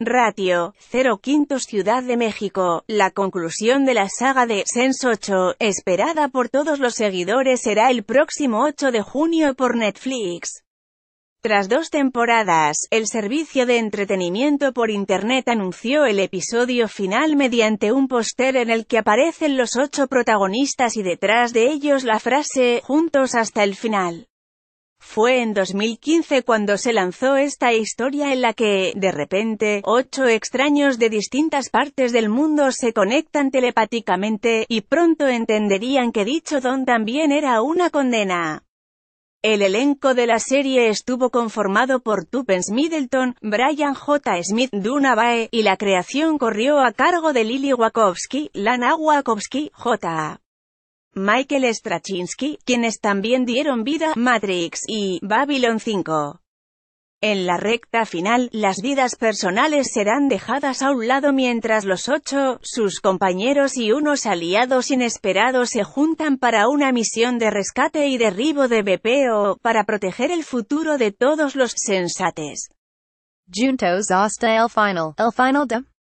Ratio, 0 quintos Ciudad de México, la conclusión de la saga de Sense 8, esperada por todos los seguidores será el próximo 8 de junio por Netflix. Tras dos temporadas, el servicio de entretenimiento por Internet anunció el episodio final mediante un póster en el que aparecen los ocho protagonistas y detrás de ellos la frase, juntos hasta el final. Fue en 2015 cuando se lanzó esta historia en la que, de repente, ocho extraños de distintas partes del mundo se conectan telepáticamente, y pronto entenderían que dicho don también era una condena. El elenco de la serie estuvo conformado por Tupens Middleton, Brian J. Smith, Duna y la creación corrió a cargo de Lily Wakowski, Lana Wakowski, J. Michael Straczynski, quienes también dieron vida Matrix y Babylon 5. En la recta final, las vidas personales serán dejadas a un lado mientras los ocho, sus compañeros y unos aliados inesperados se juntan para una misión de rescate y derribo de BPO, para proteger el futuro de todos los sensates. Juntos hasta el final, el final de